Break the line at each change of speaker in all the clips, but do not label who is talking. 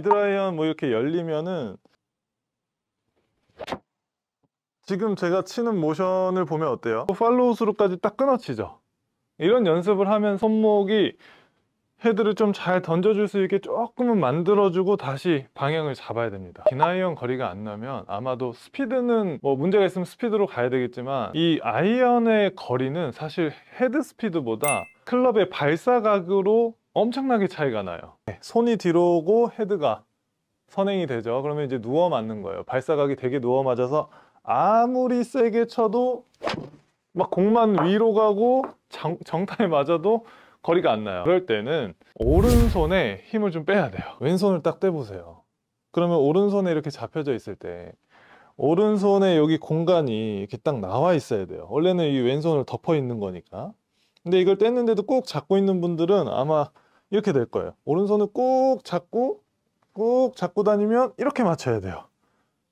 미드라이언 뭐 이렇게 열리면은 지금 제가 치는 모션을 보면 어때요? 팔로우 스루까지 딱 끊어치죠 이런 연습을 하면 손목이 헤드를 좀 잘 던져줄 수 있게 조금은 만들어주고 다시 방향을 잡아야 됩니다 디나이언 거리가 안 나면 아마도 스피드는 뭐 문제가 있으면 스피드로 가야 되겠지만 이 아이언의 거리는 사실 헤드 스피드보다 클럽의 발사각으로 엄청나게 차이가 나요 네, 손이 뒤로고 오 헤드가 선행이 되죠 그러면 이제 누워 맞는 거예요 발사각이 되게 누워 맞아서 아무리 세게 쳐도 막 공만 위로 가고 정, 정타에 맞아도 거리가 안 나요 그럴 때는 오른손에 힘을 좀 빼야 돼요 왼손을 딱 떼보세요 그러면 오른손에 이렇게 잡혀져 있을 때 오른손에 여기 공간이 이렇게 딱 나와 있어야 돼요 원래는 이 왼손을 덮어 있는 거니까 근데 이걸 뗐는데도 꼭 잡고 있는 분들은 아마 이렇게 될 거예요 오른손을 꼭 잡고 꼭 잡고 다니면 이렇게 맞춰야 돼요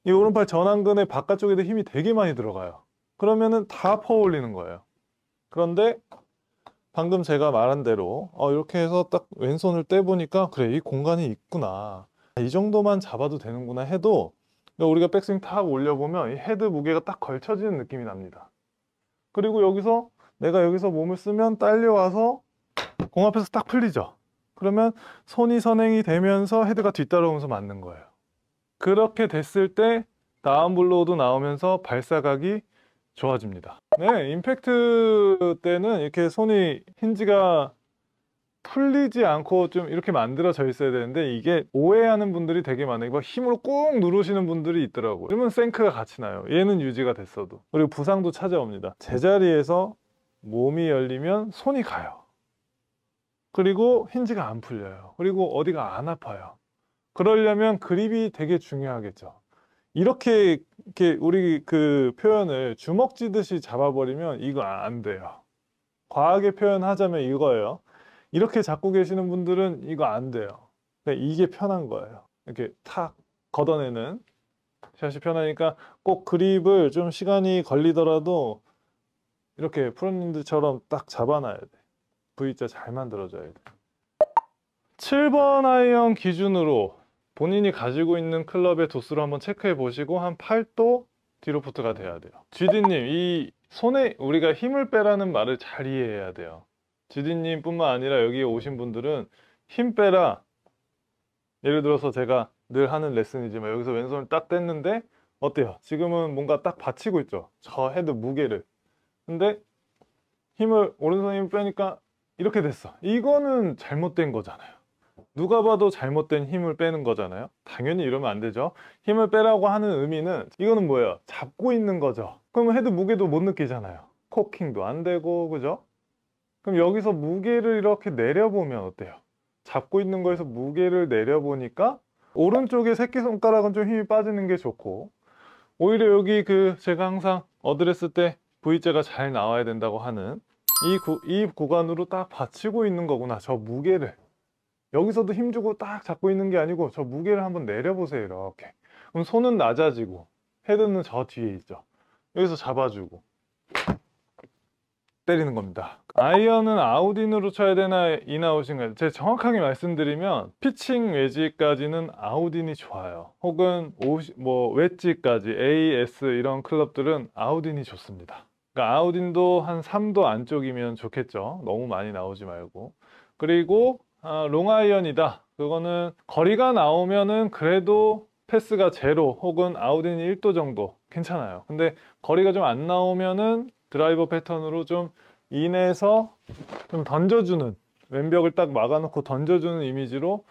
이 오른팔 전완근의 바깥쪽에도 힘이 되게 많이 들어가요 그러면은 다 퍼올리는 거예요 그런데 방금 제가 말한 대로 어, 이렇게 해서 딱 왼손을 떼보니까 그래 이 공간이 있구나 이 정도만 잡아도 되는구나 해도 우리가 백스윙 탁 올려보면 이 헤드 무게가 딱 걸쳐지는 느낌이 납니다 그리고 여기서 내가 여기서 몸을 쓰면 딸려와서 공 앞에서 딱 풀리죠. 그러면 손이 선행이 되면서 헤드가 뒤따라오면서 맞는 거예요. 그렇게 됐을 때 다운블로우도 나오면서 발사각이 좋아집니다. 네, 임팩트 때는 이렇게 손이 힌지가 풀리지 않고 좀 이렇게 만들어져 있어야 되는데 이게 오해하는 분들이 되게 많아요 막 힘으로 꾹 누르시는 분들이 있더라고요 그러면 생크가 같이 나요 얘는 유지가 됐어도 그리고 부상도 찾아옵니다 제자리에서 몸이 열리면 손이 가요. 그리고 힌지가 안 풀려요. 그리고 어디가 안 아파요. 그러려면 그립이 되게 중요하겠죠. 이렇게, 이렇게 우리 그 표현을 주먹쥐듯이 잡아버리면 이거 안 돼요. 과하게 표현하자면 이거예요. 이렇게 잡고 계시는 분들은 이거 안 돼요. 이게 편한 거예요. 이렇게 탁 걷어내는 샷이 편하니까 꼭 그립을 좀 시간이 걸리더라도 이렇게 프로님들처럼 딱 잡아놔야 돼 V자 잘 만들어줘야 돼 7번 아이언 기준으로 본인이 가지고 있는 클럽의 도수를 한번 체크해 보시고 한 8도 디로포트가 돼야 돼요 GD님 이 손에 우리가 힘을 빼라는 말을 잘 이해해야 돼요 GD님 뿐만 아니라 여기에 오신 분들은 힘 빼라 예를 들어서 제가 늘 하는 레슨이지만 여기서 왼손을 딱 뗐는데 어때요? 지금은 뭔가 딱 받치고 있죠 저 헤드 무게를 근데 힘을 오른손에 힘 빼니까 이렇게 됐어 이거는 잘못된 거잖아요 누가 봐도 잘못된 힘을 빼는 거잖아요 당연히 이러면 안 되죠 힘을 빼라고 하는 의미는 이거는 뭐예요 잡고 있는 거죠 그러면 헤드 무게도 못 느끼잖아요 코킹도 안 되고 그죠 그럼 여기서 무게를 이렇게 내려보면 어때요 잡고 있는 거에서 무게를 내려보니까 오른쪽에 새끼손가락은 좀 힘이 빠지는 게 좋고 오히려 여기 그 제가 항상 어드레스 때 V자가 잘 나와야 된다고 하는 이, 구, 이 구간으로 딱 받치고 있는 거구나 저 무게를 여기서도 힘주고 딱 잡고 있는 게 아니고 저 무게를 한번 내려보세요 이렇게 그럼 손은 낮아지고 헤드는 저 뒤에 있죠 여기서 잡아주고 때리는 겁니다 아이언은 아우딘으로 쳐야 되나 인아웃인가요? 제가 정확하게 말씀드리면 피칭 외지까지는 아우딘이 좋아요 혹은 오시, 뭐 웨지까지 AS 이런 클럽들은 아우딘이 좋습니다 그러니까 아우딘도 한 3도 안쪽이면 좋겠죠. 너무 많이 나오지 말고. 그리고 아, 롱아이언이다. 그거는 거리가 나오면은 그래도 패스가 제로 혹은 아우딘 1도 정도 괜찮아요. 근데 거리가 좀 안 나오면은 드라이버 패턴으로 좀 인해서 좀 던져주는 왼벽을 딱 막아놓고 던져주는 이미지로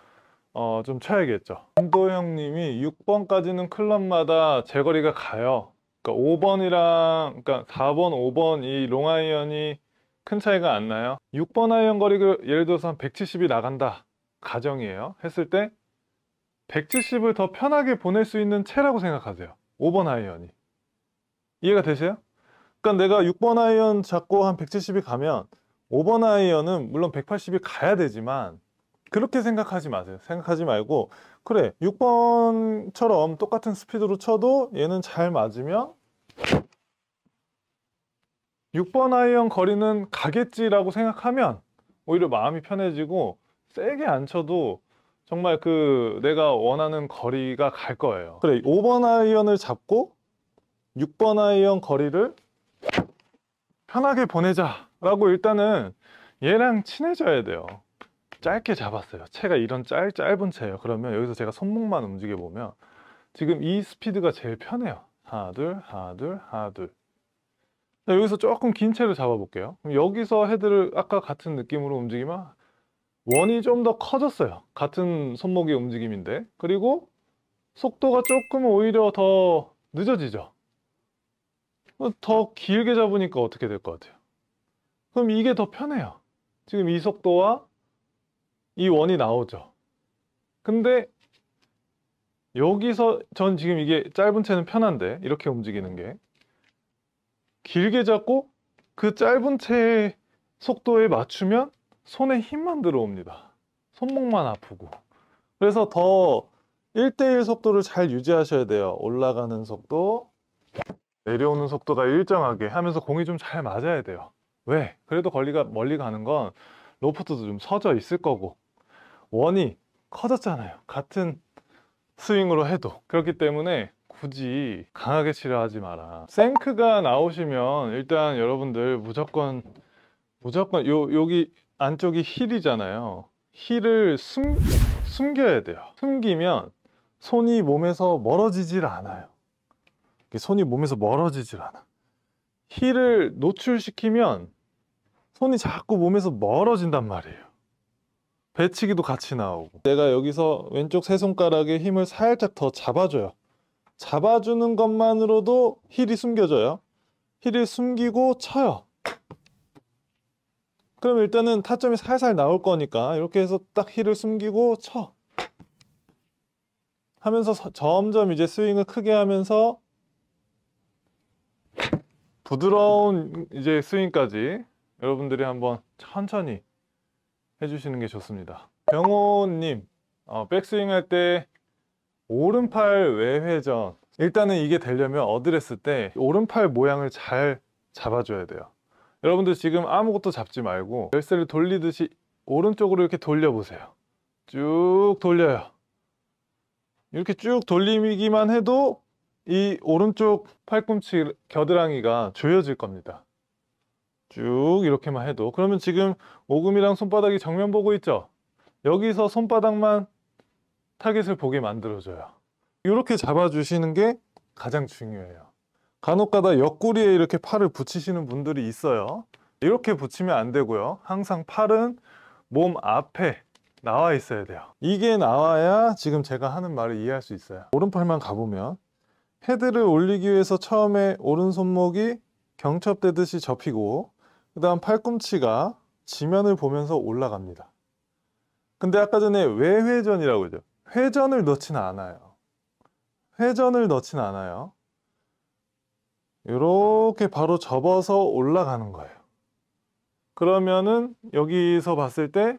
어, 좀 쳐야겠죠. 안도 형님이 6번까지는 클럽마다 제거리가 가요. 그러니까 5번이랑 그러니까 4번, 5번 이 롱아이언이 큰 차이가 안 나요. 6번 아이언 거리를 그, 예를 들어서 한 170이 나간다 가정이에요. 했을 때 170을 더 편하게 보낼 수 있는 채라고 생각하세요. 5번 아이언이 이해가 되세요? 그러니까 내가 6번 아이언 잡고 한 170이 가면 5번 아이언은 물론 180이 가야 되지만 그렇게 생각하지 마세요. 생각하지 말고 그래 6번처럼 똑같은 스피드로 쳐도 얘는 잘 맞으면 6번 아이언 거리는 가겠지라고 생각하면 오히려 마음이 편해지고 세게 안 쳐도 정말 그 내가 원하는 거리가 갈 거예요 그래 5번 아이언을 잡고 6번 아이언 거리를 편하게 보내자 라고 일단은 얘랑 친해져야 돼요 짧게 잡았어요 채가 이런 짧, 짧은 채예요 그러면 여기서 제가 손목만 움직여 보면 지금 이 스피드가 제일 편해요 하나 둘 하나 둘 하나 둘 자, 여기서 조금 긴 채를 잡아볼게요 여기서 헤드를 아까 같은 느낌으로 움직이면 원이 좀 더 커졌어요 같은 손목의 움직임인데 그리고 속도가 조금 오히려 더 늦어지죠 어, 더 길게 잡으니까 어떻게 될 것 같아요 그럼 이게 더 편해요 지금 이 속도와 이 원이 나오죠 근데 여기서 전 지금 이게 짧은 채는 편한데 이렇게 움직이는 게 길게 잡고 그 짧은 채의 속도에 맞추면 손에 힘만 들어옵니다 손목만 아프고 그래서 더 1대1 속도를 잘 유지하셔야 돼요 올라가는 속도 내려오는 속도가 일정하게 하면서 공이 좀 잘 맞아야 돼요 왜? 그래도 거리가 멀리 가는 건 로프트도 좀 서져 있을 거고 원이 커졌잖아요 같은 스윙으로 해도 그렇기 때문에 굳이 강하게 치려 하지 마라 생크가 나오시면 일단 여러분들 무조건 무조건 요 여기 안쪽이 힐이잖아요 힐을 숨, 숨겨야 돼요 숨기면 손이 몸에서 멀어지질 않아요 손이 몸에서 멀어지질 않아 힐을 노출시키면 손이 자꾸 몸에서 멀어진단 말이에요 배치기도 같이 나오고 내가 여기서 왼쪽 세 손가락에 힘을 살짝 더 잡아줘요 잡아주는 것만으로도 힐이 숨겨져요 힐을 숨기고 쳐요 그럼 일단은 타점이 살살 나올 거니까 이렇게 해서 딱 힐을 숨기고 쳐 하면서 점점 이제 스윙을 크게 하면서 부드러운 이제 스윙까지 여러분들이 한번 천천히 해주시는 게 좋습니다 병호님 어, 백스윙 할 때 오른팔 외회전 일단은 이게 되려면 어드레스 때 오른팔 모양을 잘 잡아줘야 돼요 여러분들 지금 아무것도 잡지 말고 열쇠를 돌리듯이 오른쪽으로 이렇게 돌려보세요 쭉 돌려요 이렇게 쭉 돌리기만 해도 이 오른쪽 팔꿈치 겨드랑이가 조여질 겁니다 쭉 이렇게만 해도 그러면 지금 오금이랑 손바닥이 정면 보고 있죠 여기서 손바닥만 타겟을 보게 만들어줘요 이렇게 잡아주시는 게 가장 중요해요 간혹가다 옆구리에 이렇게 팔을 붙이시는 분들이 있어요 이렇게 붙이면 안 되고요 항상 팔은 몸 앞에 나와 있어야 돼요 이게 나와야 지금 제가 하는 말을 이해할 수 있어요 오른팔만 가보면 헤드를 올리기 위해서 처음에 오른손목이 경첩되듯이 접히고 그 다음 팔꿈치가 지면을 보면서 올라갑니다. 근데 아까 전에 외회전이라고 그죠? 회전을 넣진 않아요. 회전을 넣진 않아요. 이렇게 바로 접어서 올라가는 거예요. 그러면은 여기서 봤을 때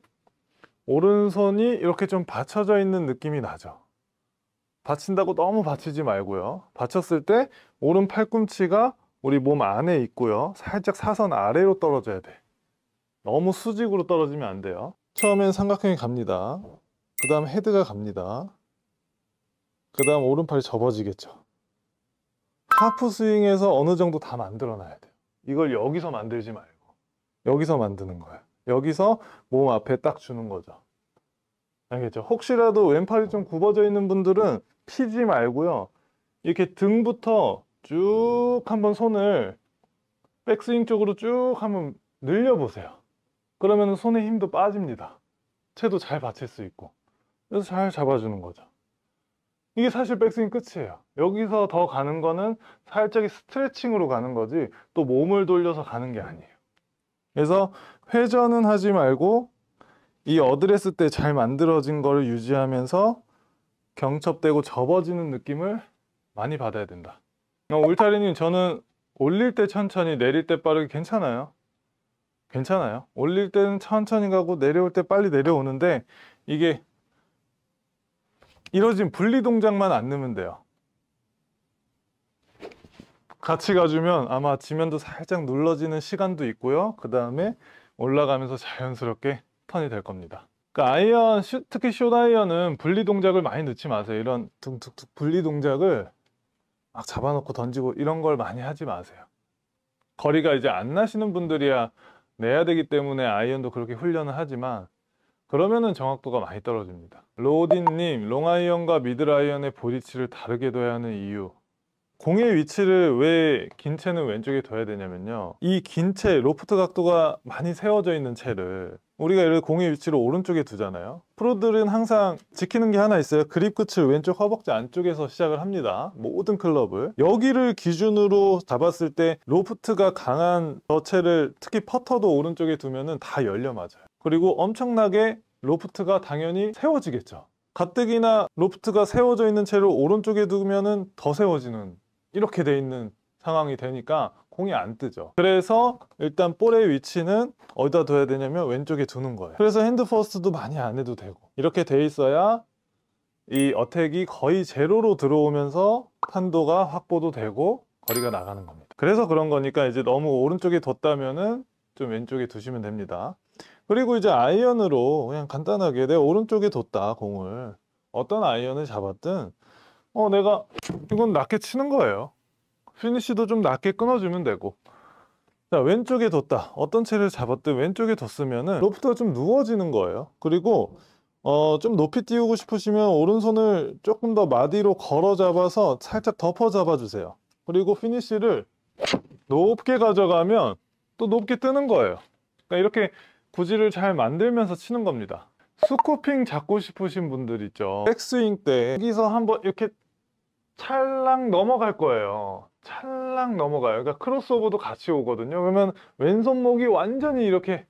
오른손이 이렇게 좀 받쳐져 있는 느낌이 나죠. 받친다고 너무 받치지 말고요. 받쳤을 때 오른 팔꿈치가 우리 몸 안에 있고요. 살짝 사선 아래로 떨어져야 돼. 너무 수직으로 떨어지면 안 돼요. 처음엔 삼각형이 갑니다. 그 다음 헤드가 갑니다. 그 다음 오른팔이 접어지겠죠. 하프 스윙에서 어느 정도 다 만들어놔야 돼요. 이걸 여기서 만들지 말고 여기서 만드는 거예요. 여기서 몸 앞에 딱 주는 거죠. 알겠죠? 혹시라도 왼팔이 좀 굽어져 있는 분들은 피지 말고요. 이렇게 등부터 쭉 한번 손을 백스윙 쪽으로 쭉 한번 늘려보세요 그러면 손에 힘도 빠집니다 채도 잘 받칠 수 있고 그래서 잘 잡아주는 거죠 이게 사실 백스윙 끝이에요 여기서 더 가는 거는 살짝의 스트레칭으로 가는 거지 또 몸을 돌려서 가는 게 아니에요 그래서 회전은 하지 말고 이 어드레스 때 잘 만들어진 걸 유지하면서 경첩되고 접어지는 느낌을 많이 받아야 된다 어, 울타리님 저는 올릴 때 천천히 내릴 때 빠르게 괜찮아요 괜찮아요 올릴 때는 천천히 가고 내려올 때 빨리 내려오는데 이게 이뤄진 분리 동작만 안 넣으면 돼요 같이 가주면 아마 지면도 살짝 눌러지는 시간도 있고요 그 다음에 올라가면서 자연스럽게 턴이 될 겁니다 그 아이언, 특히 숏아이언은 분리 동작을 많이 넣지 마세요 이런 둥둥둥 분리 동작을 막 잡아놓고 던지고 이런 걸 많이 하지 마세요. 거리가 이제 안 나시는 분들이야 내야 되기 때문에 아이언도 그렇게 훈련을 하지만 그러면은 정확도가 많이 떨어집니다. 로딘님, 롱아이언과 미드라이언의 보디치를 다르게 둬야 하는 이유 공의 위치를 왜 긴 채는 왼쪽에 둬야 되냐면요 이 긴채 로프트 각도가 많이 세워져 있는 채를 우리가 예를 공의 위치를 오른쪽에 두잖아요 프로들은 항상 지키는 게 하나 있어요 그립 끝을 왼쪽 허벅지 안쪽에서 시작을 합니다 모든 뭐 클럽을 여기를 기준으로 잡았을 때 로프트가 강한 저체를 특히 퍼터도 오른쪽에 두면 다 열려 맞아요 그리고 엄청나게 로프트가 당연히 세워지겠죠 가뜩이나 로프트가 세워져 있는 채로 오른쪽에 두면 더 세워지는 이렇게 돼 있는 상황이 되니까 공이 안 뜨죠 그래서 일단 볼의 위치는 어디다 둬야 되냐면 왼쪽에 두는 거예요 그래서 핸드 퍼스트도 많이 안 해도 되고 이렇게 돼 있어야 이 어택이 거의 제로로 들어오면서 탄도가 확보도 되고 거리가 나가는 겁니다 그래서 그런 거니까 이제 너무 오른쪽에 뒀다면은 좀 왼쪽에 두시면 됩니다 그리고 이제 아이언으로 그냥 간단하게 내 오른쪽에 뒀다 공을 어떤 아이언을 잡았든 어 내가 이건 낮게 치는 거예요 피니쉬도 좀 낮게 끊어주면 되고 자 왼쪽에 뒀다 어떤 채를 잡았든 왼쪽에 뒀으면은 로프트가 좀 누워지는 거예요 그리고 어, 좀 높이 띄우고 싶으시면 오른손을 조금 더 마디로 걸어 잡아서 살짝 덮어 잡아 주세요 그리고 피니쉬를 높게 가져가면 또 높게 뜨는 거예요 그러니까 이렇게 구질을 잘 만들면서 치는 겁니다 스코핑 잡고 싶으신 분들 있죠 백스윙 때 여기서 한번 이렇게 찰랑 넘어갈 거예요 찰랑 넘어가요 그러니까 크로스오버도 같이 오거든요 그러면 왼손목이 완전히 이렇게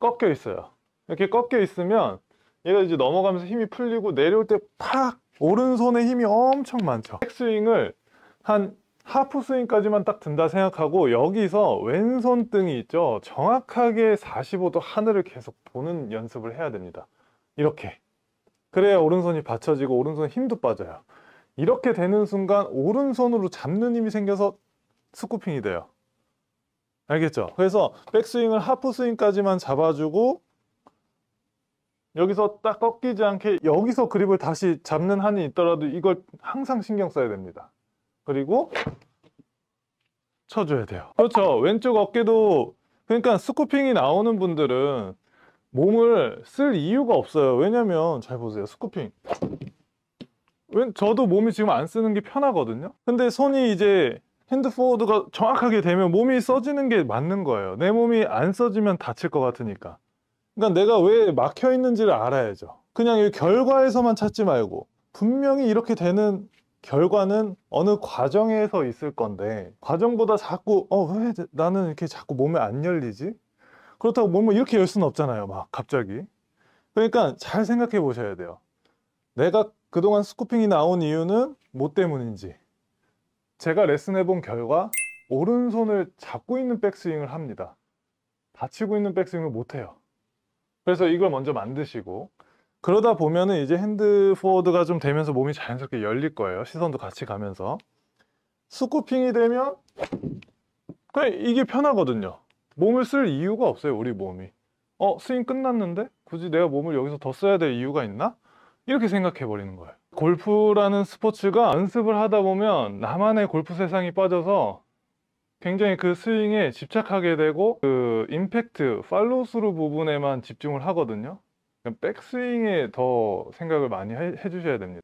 꺾여 있어요 이렇게 꺾여 있으면 얘가 이제 넘어가면서 힘이 풀리고 내려올 때 팍 오른손에 힘이 엄청 많죠 백스윙을 한 하프 스윙까지만 딱 든다 생각하고 여기서 왼손 등이 있죠 정확하게 45도 하늘을 계속 보는 연습을 해야 됩니다 이렇게 그래야 오른손이 받쳐지고 오른손 힘도 빠져요 이렇게 되는 순간 오른손으로 잡는 힘이 생겨서 스쿠핑이 돼요. 알겠죠? 그래서 백스윙을 하프스윙까지만 잡아주고 여기서 딱 꺾이지 않게 여기서 그립을 다시 잡는 한이 있더라도 이걸 항상 신경 써야 됩니다. 그리고 쳐줘야 돼요. 그렇죠. 왼쪽 어깨도 그러니까 스쿠핑이 나오는 분들은 몸을 쓸 이유가 없어요. 왜냐면 잘 보세요. 스쿠핑 저도 몸이 지금 안 쓰는 게 편하거든요. 근데 손이 이제 핸드 포워드가 정확하게 되면 몸이 써지는 게 맞는 거예요. 내 몸이 안 써지면 다칠 것 같으니까. 그러니까 내가 왜 막혀 있는지를 알아야죠. 그냥 이 결과에서만 찾지 말고 분명히 이렇게 되는 결과는 어느 과정에서 있을 건데 과정보다 자꾸 어 왜 나는 이렇게 자꾸 몸에 안 열리지? 그렇다고 몸을 이렇게 열 수는 없잖아요. 막 갑자기. 그러니까 잘 생각해 보셔야 돼요. 내가 그동안 스코핑이 나온 이유는 뭐 때문인지 제가 레슨해본 결과 오른손을 잡고 있는 백스윙을 합니다 다치고 있는 백스윙을 못해요 그래서 이걸 먼저 만드시고 그러다 보면은 이제 핸드 포워드가 좀 되면서 몸이 자연스럽게 열릴 거예요 시선도 같이 가면서 스코핑이 되면 그냥 이게 편하거든요 몸을 쓸 이유가 없어요 우리 몸이 어 스윙 끝났는데 굳이 내가 몸을 여기서 더 써야 될 이유가 있나? 이렇게 생각해 버리는 거예요 골프라는 스포츠가 연습을 하다 보면 나만의 골프 세상이 빠져서 굉장히 그 스윙에 집착하게 되고 그 임팩트, 팔로우스루 부분에만 집중을 하거든요 백스윙에 더 생각을 많이 해, 주셔야 됩니다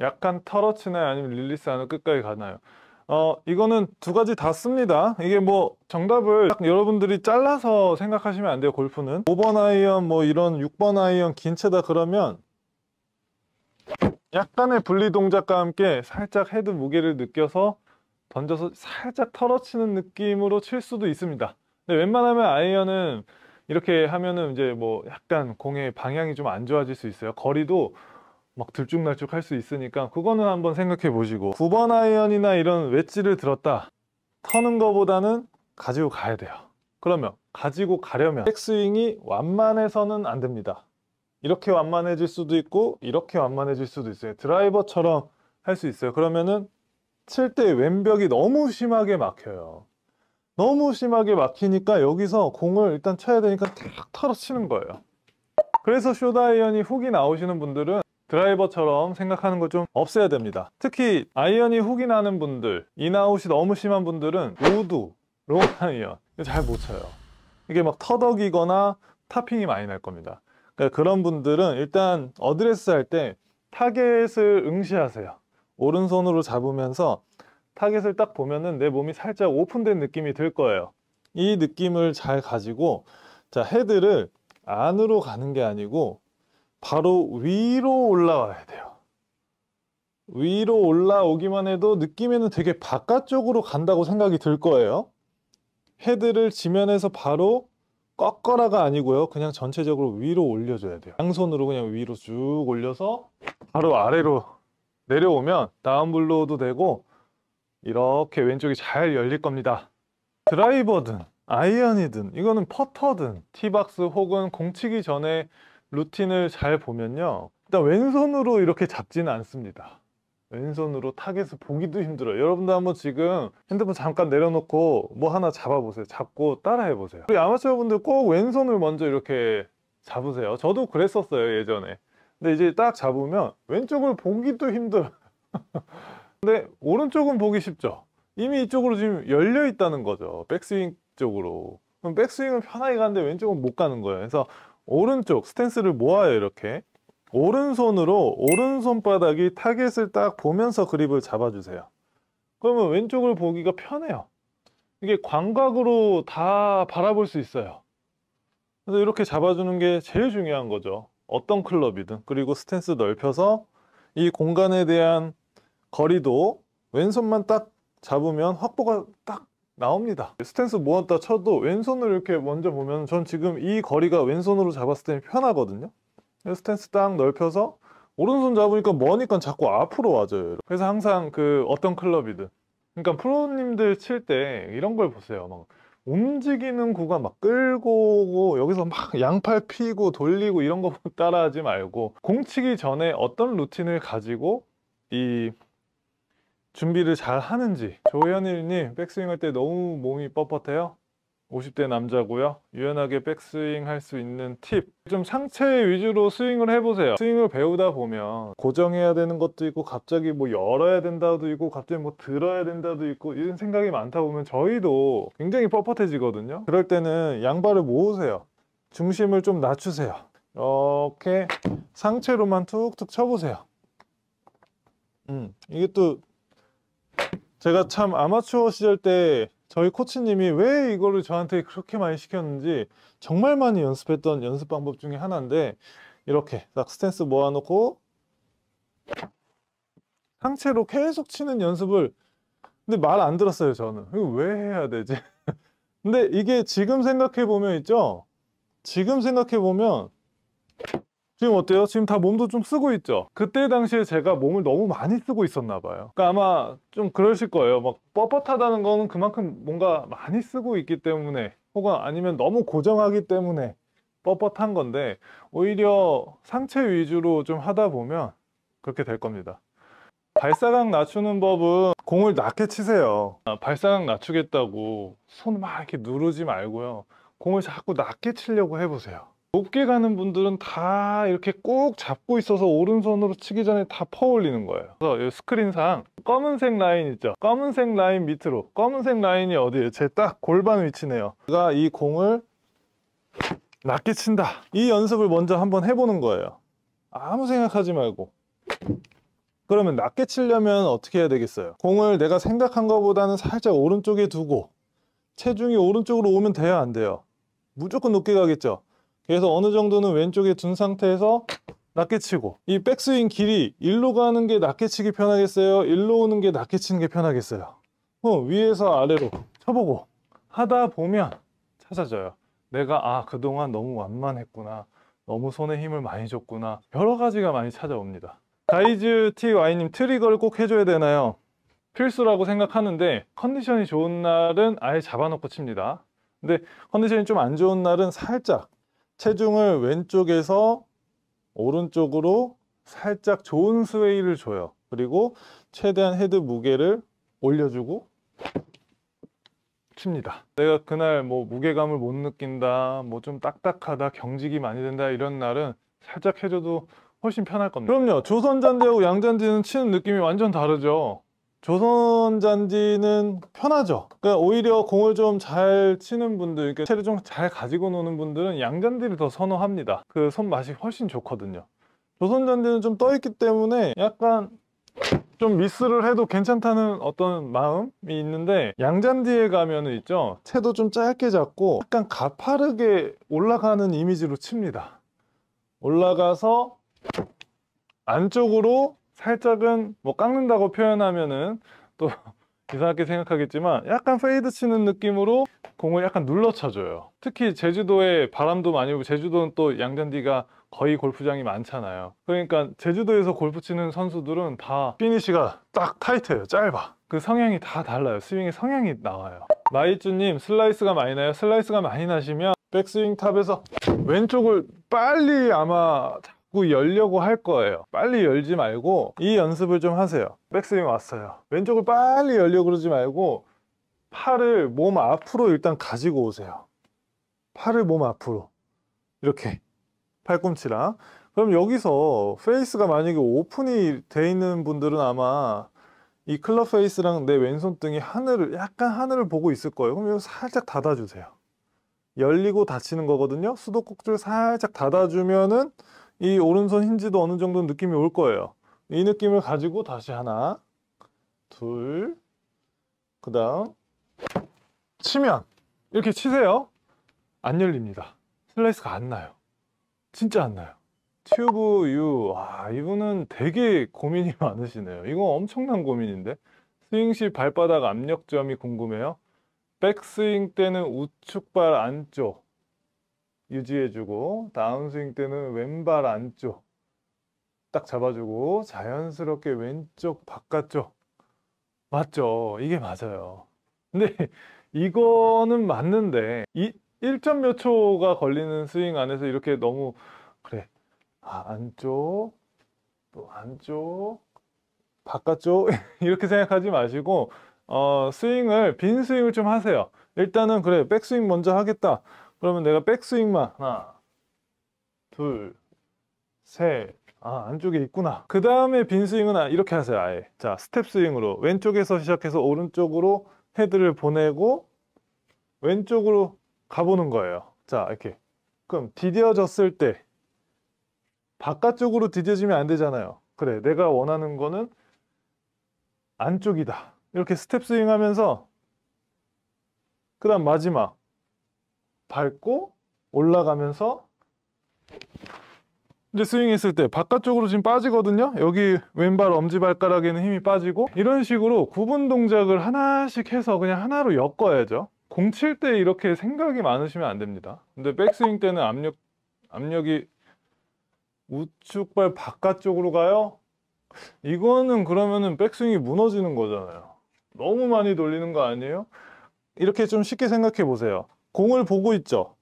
약간 털어치나 아니면 릴리스 안으 끝까지 가나요? 어 이거는 두 가지 다 씁니다 이게 뭐 정답을 여러분들이 잘라서 생각하시면 안 돼요 골프는 5번 아이언 뭐 이런 6번 아이언 긴 채다 그러면 약간의 분리 동작과 함께 살짝 헤드 무게를 느껴서 던져서 살짝 털어치는 느낌으로 칠 수도 있습니다. 근데 웬만하면 아이언은 이렇게 하면은 이제 뭐 약간 공의 방향이 좀 안 좋아질 수 있어요. 거리도 막 들쭉날쭉 할 수 있으니까 그거는 한번 생각해 보시고 9번 아이언이나 이런 웨지를 들었다 터는 거보다는 가지고 가야 돼요. 그러면 가지고 가려면 백스윙이 완만해서는 안 됩니다. 이렇게 완만해질 수도 있고 이렇게 완만해질 수도 있어요 드라이버처럼 할 수 있어요 그러면은 칠 때 왼벽이 너무 심하게 막혀요 너무 심하게 막히니까 여기서 공을 일단 쳐야 되니까 탁 털어 치는 거예요 그래서 쇼다이언이 훅이 나오시는 분들은 드라이버처럼 생각하는 거 좀 없애야 됩니다 특히 아이언이 훅이 나는 분들 인아웃이 너무 심한 분들은 우드, 롱아이언 잘 못 쳐요 이게 막 터덕이거나 타핑이 많이 날 겁니다 그러니까 그런 분들은 일단 어드레스 할 때 타겟을 응시하세요. 오른손으로 잡으면서 타겟을 딱 보면은 내 몸이 살짝 오픈된 느낌이 들 거예요. 이 느낌을 잘 가지고 자 헤드를 안으로 가는 게 아니고 바로 위로 올라와야 돼요. 위로 올라오기만 해도 느낌에는 되게 바깥쪽으로 간다고 생각이 들 거예요. 헤드를 지면에서 바로 꺾어라가 아니고요. 그냥 전체적으로 위로 올려줘야 돼요. 양손으로 그냥 위로 쭉 올려서 바로 아래로 내려오면 다운블로우도 되고 이렇게 왼쪽이 잘 열릴 겁니다. 드라이버든 아이언이든 이거는 퍼터든 티박스 혹은 공치기 전에 루틴을 잘 보면요. 일단 왼손으로 이렇게 잡지는 않습니다. 왼손으로 타겟을 보기도 힘들어요 여러분도 한번 지금 핸드폰 잠깐 내려놓고 뭐 하나 잡아보세요 잡고 따라해보세요 우리 아마추어분들 꼭 왼손을 먼저 이렇게 잡으세요 저도 그랬었어요 예전에 근데 이제 딱 잡으면 왼쪽을 보기도 힘들어요 근데 오른쪽은 보기 쉽죠 이미 이쪽으로 지금 열려 있다는 거죠 백스윙 쪽으로 그럼 백스윙은 편하게 가는데 왼쪽은 못 가는 거예요 그래서 오른쪽 스탠스를 모아요 이렇게 오른손으로 오른손바닥이 타겟을 딱 보면서 그립을 잡아주세요. 그러면 왼쪽을 보기가 편해요. 이게 광각으로 다 바라볼 수 있어요. 그래서 이렇게 잡아주는 게 제일 중요한 거죠. 어떤 클럽이든. 그리고 스탠스 넓혀서 이 공간에 대한 거리도 왼손만 딱 잡으면 확보가 딱 나옵니다. 스탠스 모았다 쳐도 왼손을 이렇게 먼저 보면 전 지금 이 거리가 왼손으로 잡았을 때는 편하거든요. 스탠스 딱 넓혀서 오른손 잡으니까 머니까 자꾸 앞으로 와줘요 그래서 항상 그 어떤 클럽이든 그러니까 프로님들 칠 때 이런 걸 보세요 막 움직이는 구간 막 끌고 여기서 막 양팔 피고 돌리고 이런 거 따라하지 말고 공치기 전에 어떤 루틴을 가지고 이 준비를 잘 하는지 조현일님 백스윙 할 때 너무 몸이 뻣뻣해요? 50대 남자고요 유연하게 백스윙 할 수 있는 팁 좀 상체 위주로 스윙을 해보세요 스윙을 배우다 보면 고정해야 되는 것도 있고 갑자기 뭐 열어야 된다도 있고 갑자기 뭐 들어야 된다도 있고 이런 생각이 많다 보면 저희도 굉장히 뻣뻣해지거든요 그럴 때는 양발을 모으세요 중심을 좀 낮추세요 이렇게 상체로만 툭툭 쳐보세요 음, 이게 또 제가 참 아마추어 시절 때 저희 코치님이 왜 이거를 저한테 그렇게 많이 시켰는지 정말 많이 연습했던 연습 방법 중에 하나인데 이렇게 딱 스탠스 모아놓고 상체로 계속 치는 연습을 근데 말 안 들었어요 저는 이거 왜 해야 되지 근데 이게 지금 생각해 보면 있죠 지금 생각해 보면 지금 어때요? 지금 다 몸도 좀 쓰고 있죠? 그때 당시에 제가 몸을 너무 많이 쓰고 있었나 봐요 그러니까 아마 좀 그러실 거예요 막 뻣뻣하다는 건 그만큼 뭔가 많이 쓰고 있기 때문에 혹은 아니면 너무 고정하기 때문에 뻣뻣한 건데 오히려 상체 위주로 좀 하다 보면 그렇게 될 겁니다 발사각 낮추는 법은 공을 낮게 치세요 아, 발사각 낮추겠다고 손 막 이렇게 누르지 말고요 공을 자꾸 낮게 치려고 해보세요 높게 가는 분들은 다 이렇게 꾹 잡고 있어서 오른손으로 치기 전에 다 퍼올리는 거예요 그래서 스크린상 검은색 라인 있죠 검은색 라인 밑으로 검은색 라인이 어디예요? 제 딱 골반 위치네요 제가 이 공을 낮게 친다 이 연습을 먼저 한번 해보는 거예요 아무 생각하지 말고 그러면 낮게 치려면 어떻게 해야 되겠어요? 공을 내가 생각한 것보다는 살짝 오른쪽에 두고 체중이 오른쪽으로 오면 돼야 안 돼요 무조건 높게 가겠죠 그래서 어느 정도는 왼쪽에 둔 상태에서 낮개 치고 이 백스윙 길이 일로 가는 게낮개 치기 편하겠어요? 일로 오는 게낮개 치는 게 편하겠어요? 어, 위에서 아래로 쳐보고 하다 보면 찾아져요 내가 아 그동안 너무 완만했구나 너무 손에 힘을 많이 줬구나 여러 가지가 많이 찾아옵니다 가이즈 TY님 트리거를 꼭 해줘야 되나요? 필수라고 생각하는데 컨디션이 좋은 날은 아예 잡아놓고 칩니다 근데 컨디션이 좀 안 좋은 날은 살짝 체중을 왼쪽에서 오른쪽으로 살짝 좋은 스웨이를 줘요. 그리고 최대한 헤드 무게를 올려주고 칩니다. 내가 그날 뭐 무게감을 못 느낀다, 뭐 좀 딱딱하다, 경직이 많이 된다 이런 날은 살짝 해줘도 훨씬 편할 겁니다. 그럼요. 조선잔디하고 양잔디는 치는 느낌이 완전 다르죠. 조선 잔디는 편하죠 그러니까 오히려 공을 좀 잘 치는 분들 이렇게 까 그러니까 체를 좀 잘 가지고 노는 분들은 양잔디를 더 선호합니다 그 손맛이 훨씬 좋거든요 조선 잔디는 좀 떠있기 때문에 약간 좀 미스를 해도 괜찮다는 어떤 마음이 있는데 양잔디에 가면 있죠 채도 좀 짧게 잡고 약간 가파르게 올라가는 이미지로 칩니다 올라가서 안쪽으로 살짝은 뭐 깎는다고 표현하면은 또 이상하게 생각하겠지만 약간 페이드 치는 느낌으로 공을 약간 눌러 쳐줘요 특히 제주도에 바람도 많이 오고 제주도는 또 양잔디가 거의 골프장이 많잖아요 그러니까 제주도에서 골프 치는 선수들은 다피니쉬가딱 타이트해요 짧아 그 성향이 다 달라요 스윙의 성향이 나와요 마이쭈님 슬라이스가 많이 나요 슬라이스가 많이 나시면 백스윙 탑에서 왼쪽을 빨리 아마 자꾸 열려고 할 거예요 빨리 열지 말고 이 연습을 좀 하세요 백스윙 왔어요 왼쪽을 빨리 열려고 그러지 말고 팔을 몸 앞으로 일단 가지고 오세요 팔을 몸 앞으로 이렇게 팔꿈치랑 그럼 여기서 페이스가 만약에 오픈이 돼 있는 분들은 아마 이 클럽 페이스랑 내 왼손등이 하늘을 약간 하늘을 보고 있을 거예요 그럼 이거 살짝 닫아주세요 열리고 닫히는 거거든요 수도꼭지를 살짝 닫아주면은 이 오른손 힌지도 어느 정도 느낌이 올 거예요. 이 느낌을 가지고 다시 하나, 둘, 그 다음 치면 이렇게 치세요. 안 열립니다. 슬라이스가 안 나요. 진짜 안 나요. 튜브 유, 와 이분은 되게 고민이 많으시네요. 이건 엄청난 고민인데 스윙 시 발바닥 압력점이 궁금해요. 백스윙 때는 우측발 안쪽 유지해주고 다운스윙 때는 왼발 안쪽 딱 잡아주고 자연스럽게 왼쪽 바깥쪽 맞죠? 이게 맞아요 근데 이거는 맞는데 이 1점 몇 초가 걸리는 스윙 안에서 이렇게 너무 그래 아, 안쪽 또 안쪽 바깥쪽 이렇게 생각하지 마시고 어, 스윙을 빈 스윙을 좀 하세요 일단은 그래 백스윙 먼저 하겠다 그러면 내가 백스윙만 하나 둘셋아 안쪽에 있구나 그 다음에 빈 스윙은 아, 이렇게 하세요 아예 자 스텝 스윙으로 왼쪽에서 시작해서 오른쪽으로 헤드를 보내고 왼쪽으로 가보는 거예요 자 이렇게 그럼 디뎌졌을 때 바깥쪽으로 디뎌지면 안 되잖아요 그래 내가 원하는 거는 안쪽이다 이렇게 스텝 스윙 하면서 그 다음 마지막 밟고 올라가면서 이제 스윙했을 때 바깥쪽으로 지금 빠지거든요 여기 왼발 엄지발가락에는 힘이 빠지고 이런 식으로 구분 동작을 하나씩 해서 그냥 하나로 엮어야죠 공칠때 이렇게 생각이 많으시면 안 됩니다 근데 백스윙 때는 압력, 압력이 우측발 바깥쪽으로 가요? 이거는 그러면은 백스윙이 무너지는 거잖아요 너무 많이 돌리는 거 아니에요? 이렇게 좀 쉽게 생각해 보세요 공을 보고 있죠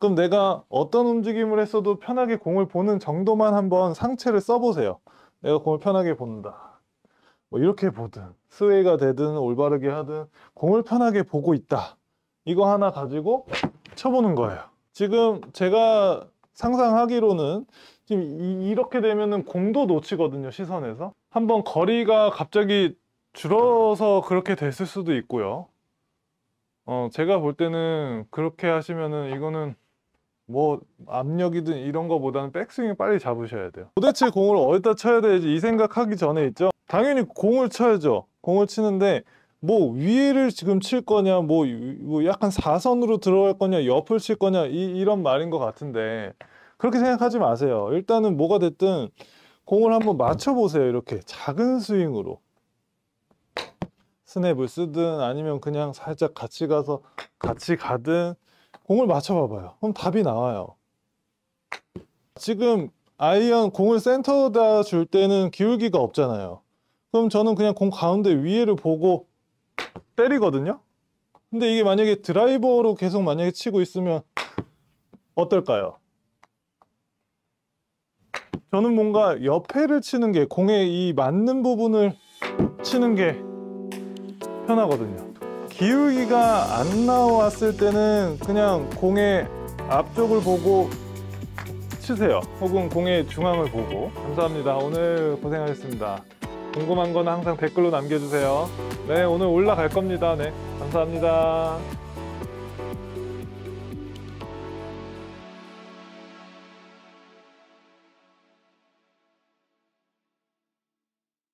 그럼 내가 어떤 움직임을 했어도 편하게 공을 보는 정도만 한번 상체를 써보세요 내가 공을 편하게 본다 뭐 이렇게 보든 스웨이가 되든 올바르게 하든 공을 편하게 보고 있다 이거 하나 가지고 쳐보는 거예요 지금 제가 상상하기로는 지금 이렇게 되면은 공도 놓치거든요 시선에서 한번 거리가 갑자기 줄어서 그렇게 됐을 수도 있고요 어, 제가 볼 때는 그렇게 하시면은 이거는 뭐 압력이든 이런 거보다는 백스윙 빨리 잡으셔야 돼요 도대체 공을 어디다 쳐야 되지 이 생각하기 전에 있죠 당연히 공을 쳐야죠 공을 치는데 뭐 위를 지금 칠 거냐 뭐, 뭐 약간 사선으로 들어갈 거냐 옆을 칠 거냐 이, 이런 말인 것 같은데 그렇게 생각하지 마세요 일단은 뭐가 됐든 공을 한번 맞춰보세요 이렇게 작은 스윙으로 스냅을 쓰든 아니면 그냥 살짝 같이 가서 같이 가든 공을 맞춰봐봐요. 그럼 답이 나와요. 지금 아이언 공을 센터다줄 때는 기울기가 없잖아요. 그럼 저는 그냥 공 가운데 위에를 보고 때리거든요. 근데 이게 만약에 드라이버로 계속 만약에 치고 있으면 어떨까요? 저는 뭔가 옆에를 치는 게공의이 맞는 부분을 치는 게 편하거든요. 기울기가 안 나왔을 때는 그냥 공의 앞쪽을 보고 치세요. 혹은 공의 중앙을 보고. 감사합니다. 오늘 고생하셨습니다. 궁금한 거는 항상 댓글로 남겨주세요. 네, 오늘 올라갈 겁니다. 네, 감사합니다.